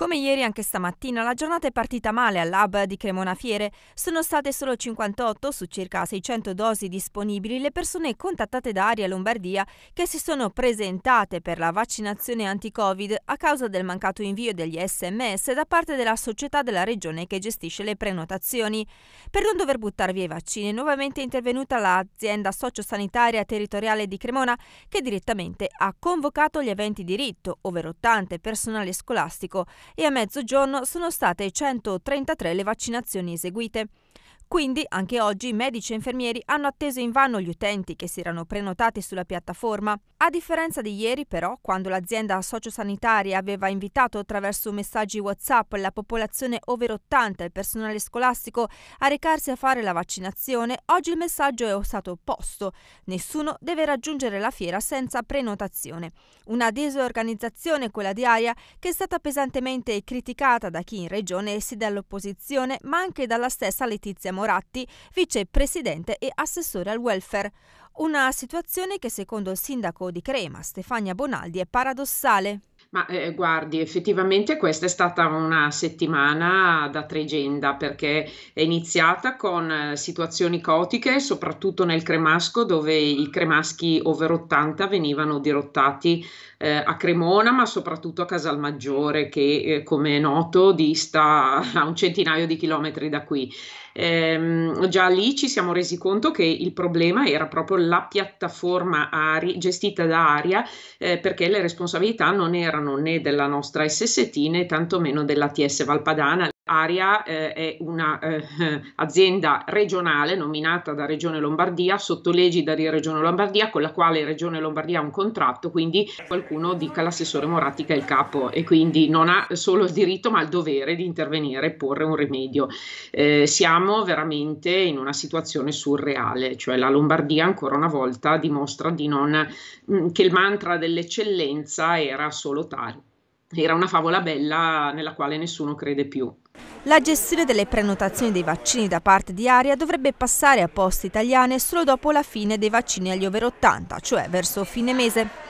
Come ieri anche stamattina la giornata è partita male all'hub di Cremona Fiere. Sono state solo 58 su circa 600 dosi disponibili le persone contattate da Aria Lombardia che si sono presentate per la vaccinazione anti-Covid a causa del mancato invio degli SMS da parte della società della regione che gestisce le prenotazioni. Per non dover buttare via i vaccini è nuovamente intervenuta l'azienda sociosanitaria territoriale di Cremona che direttamente ha convocato gli aventi diritto, ovvero tante personale scolastico e a mezzogiorno sono state 133 le vaccinazioni eseguite. Quindi anche oggi medici e infermieri hanno atteso invano gli utenti che si erano prenotati sulla piattaforma. A differenza di ieri però, quando l'azienda sociosanitaria aveva invitato attraverso messaggi WhatsApp la popolazione over 80 e il personale scolastico a recarsi a fare la vaccinazione, oggi il messaggio è stato opposto. Nessuno deve raggiungere la fiera senza prenotazione. Una disorganizzazione quella di Aria che è stata pesantemente criticata da chi in regione si dall'opposizione ma anche dalla stessa Letizia Moratti, vicepresidente e assessore al welfare. Una situazione che secondo il sindaco di Crema, Stefania Bonaldi, è paradossale. Ma eh, guardi, effettivamente questa è stata una settimana da tregenda perché è iniziata con eh, situazioni caotiche, soprattutto nel Cremasco, dove i cremaschi over 80 venivano dirottati eh, a Cremona, ma soprattutto a Casalmaggiore, che eh, come è noto dista a un centinaio di chilometri da qui. Ehm, già lì ci siamo resi conto che il problema era proprio la piattaforma Ari, gestita da Aria, eh, perché le responsabilità non erano erano né della nostra SST né tantomeno della TS Valpadana. Aria eh, è un'azienda eh, regionale nominata da Regione Lombardia, sotto legida di Regione Lombardia, con la quale Regione Lombardia ha un contratto, quindi qualcuno dica l'assessore Moratti che è il capo e quindi non ha solo il diritto ma il dovere di intervenire e porre un rimedio. Eh, siamo veramente in una situazione surreale, cioè la Lombardia ancora una volta dimostra di non, mh, mm, che il mantra dell'eccellenza era solo tale era una favola bella nella quale nessuno crede più. La gestione delle prenotazioni dei vaccini da parte di Aria dovrebbe passare a poste italiane solo dopo la fine dei vaccini agli over 80, cioè verso fine mese.